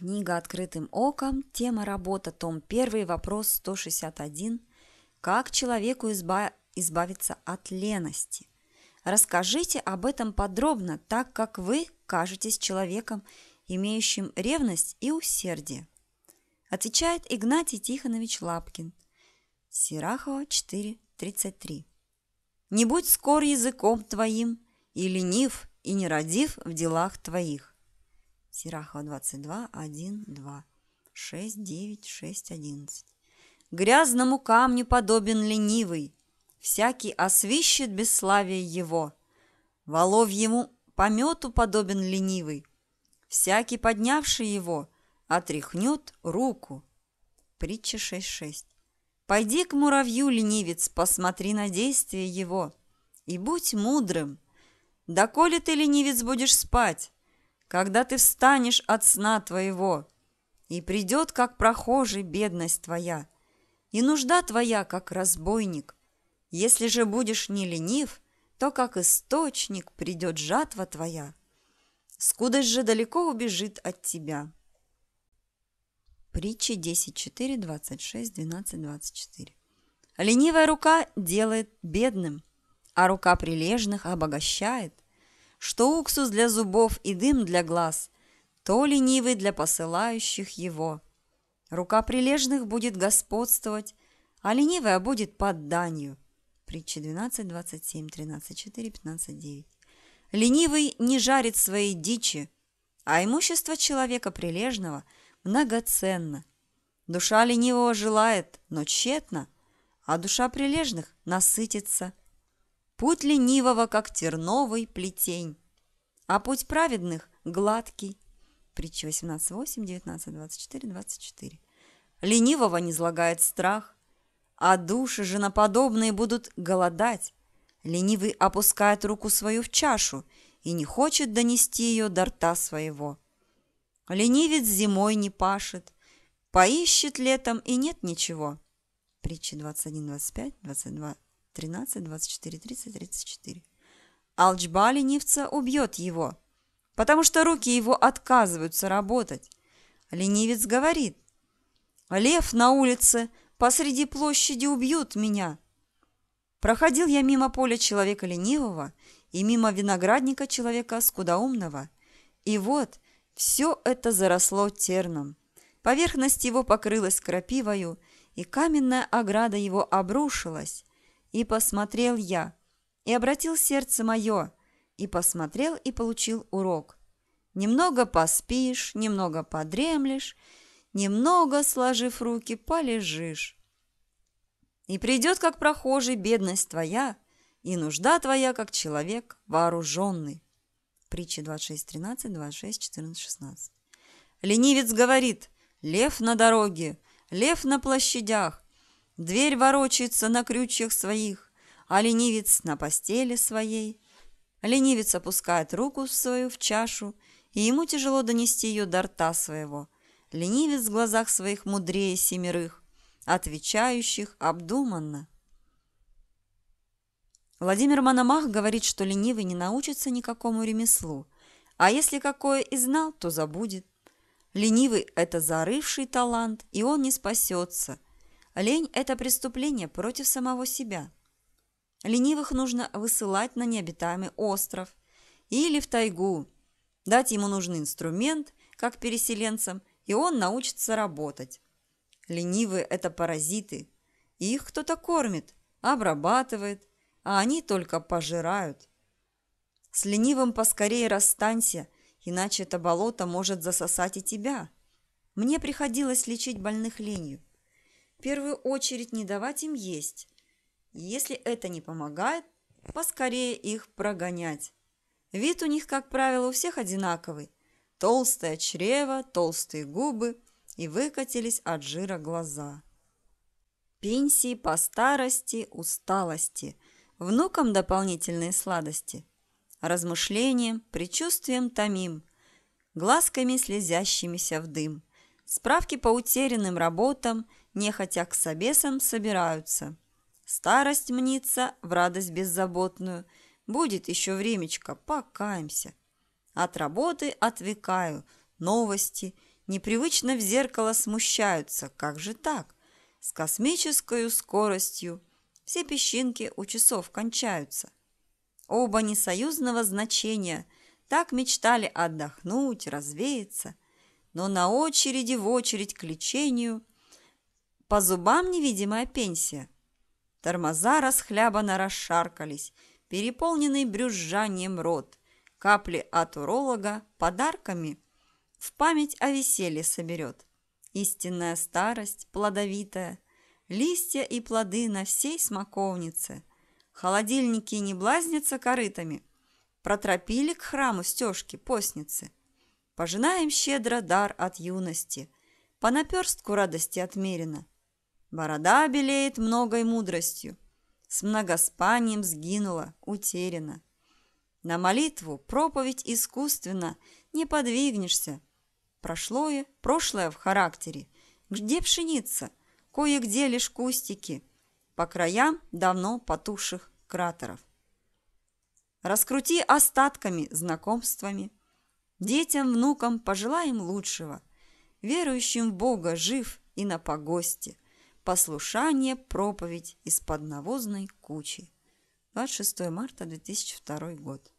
Книга «Открытым оком», тема работа, том 1, вопрос 161. Как человеку изба... избавиться от лености? Расскажите об этом подробно, так как вы кажетесь человеком, имеющим ревность и усердие. Отвечает Игнатий Тихонович Лапкин. Сирахова 4.33. Не будь скор языком твоим и ленив и нерадив в делах твоих Серахова 22, 1, 2, 6, 9, 6, 11. Грязному камню подобен ленивый, Всякий освищет бесславие его. Воловьему помету подобен ленивый, Всякий, поднявший его, отряхнет руку. Притча 6.6. Пойди к муравью, ленивец, посмотри на действие его, и будь мудрым. Доколе ты, ленивец, будешь спать? когда ты встанешь от сна твоего, и придет, как прохожий, бедность твоя, и нужда твоя, как разбойник. Если же будешь не ленив, то как источник придет жатва твоя. Скудость же далеко убежит от тебя. Притчи 10.4, 26, 12, 24. Ленивая рука делает бедным, а рука прилежных обогащает – что уксус для зубов и дым для глаз, то ленивый для посылающих его. Рука прилежных будет господствовать, а ленивая будет под данью. Притча 12, 27, 13, 4, 15, 9. Ленивый не жарит своей дичи, а имущество человека прилежного многоценно. Душа ленивого желает, но тщетно, а душа прилежных насытится – Путь ленивого, как терновый плетень, а путь праведных – гладкий. Притча 18.8, 19, 24, 24. Ленивого не злагает страх, а души женоподобные будут голодать. Ленивый опускает руку свою в чашу и не хочет донести ее до рта своего. Ленивец зимой не пашет, поищет летом и нет ничего. Притчи 21, 25, 22, 13, 24, 30, 34. Алчба ленивца убьет его, потому что руки его отказываются работать. Ленивец говорит, «Лев на улице посреди площади убьют меня». Проходил я мимо поля человека ленивого и мимо виноградника человека скудоумного. И вот все это заросло терном. Поверхность его покрылась крапивою, и каменная ограда его обрушилась, и посмотрел я, и обратил сердце мое, и посмотрел и получил урок. Немного поспишь, немного подремлешь, немного, сложив руки, полежишь. И придет, как прохожий, бедность твоя, и нужда твоя, как человек вооруженный. Притча 26.13, 26.14.16. Ленивец говорит, лев на дороге, лев на площадях, Дверь ворочается на крючьях своих, а ленивец на постели своей. Ленивец опускает руку свою в чашу, и ему тяжело донести ее до рта своего. Ленивец в глазах своих мудрее семерых, отвечающих обдуманно. Владимир Мономах говорит, что ленивый не научится никакому ремеслу, а если какое и знал, то забудет. Ленивый – это зарывший талант, и он не спасется – Лень – это преступление против самого себя. Ленивых нужно высылать на необитаемый остров или в тайгу, дать ему нужный инструмент, как переселенцам, и он научится работать. Ленивые – это паразиты. Их кто-то кормит, обрабатывает, а они только пожирают. С ленивым поскорее расстанься, иначе это болото может засосать и тебя. Мне приходилось лечить больных ленью первую очередь не давать им есть. Если это не помогает, поскорее их прогонять. Вид у них, как правило, у всех одинаковый. Толстое чрево, толстые губы и выкатились от жира глаза. Пенсии по старости, усталости, внукам дополнительные сладости. Размышлением, предчувствием томим, глазками слезящимися в дым. Справки по утерянным работам – нехотя к собесам собираются. Старость мнится в радость беззаботную. Будет еще времечко, покаемся. От работы отвекаю, новости. Непривычно в зеркало смущаются. Как же так? С космической скоростью. Все песчинки у часов кончаются. Оба несоюзного значения. Так мечтали отдохнуть, развеяться. Но на очереди в очередь к лечению – по зубам невидимая пенсия. Тормоза расхлябанно расшаркались, переполненный брюзжанием рот, капли от уролога, подарками в память о веселье соберет. Истинная старость, плодовитая, листья и плоды на всей смоковнице. Холодильники не блазнятся корытами, протропили к храму стежки, постницы. Пожинаем щедро дар от юности, по наперстку радости отмерено. Борода белеет многой мудростью. С многоспанием сгинула, утеряна. На молитву проповедь искусственно, не подвигнешься. Прошло и прошлое в характере. Где пшеница? Кое-где лишь кустики. По краям давно потухших кратеров. Раскрути остатками, знакомствами. Детям, внукам пожелаем лучшего. Верующим в Бога жив и на погосте – Послушание, проповедь из-под навозной кучи. 26 марта 2002 год.